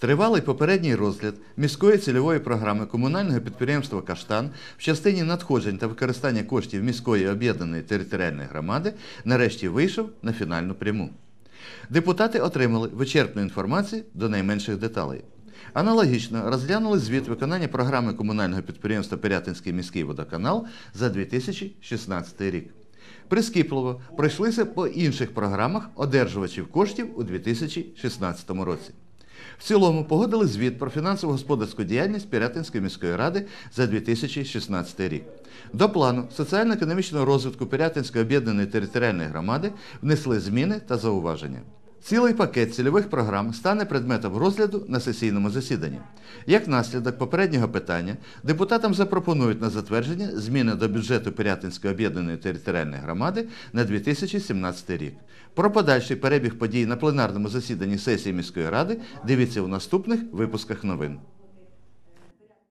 Тривалий попередній розгляд міської цільової програми комунального підприємства Каштан в частині надходжень та використання коштів міської об'єднаної територіальної громади нарешті вийшов на фінальну пряму. Депутати отримали вичерпну інформацію до найменших деталей. Аналогічно розглянули звіт виконання програми комунального підприємства Пирятинський міський водоканал за 2016 рік. Прискіпливо пройшлися по інших програмах одержувачів коштів у 2016 році. В цілому погодили звіт про фінансово-господарську діяльність Пірятинської міської ради за 2016 рік. До плану соціально-економічного розвитку Пірятинської об'єднаної територіальної громади внесли зміни та зауваження. Цілий пакет цільових програм стане предметом розгляду на сесійному засіданні. Як наслідок попереднього питання, депутатам запропонують на затвердження зміни до бюджету Пирятинської об'єднаної територіальної громади на 2017 рік. Про подальший перебіг подій на пленарному засіданні сесії міської ради дивіться у наступних випусках новин.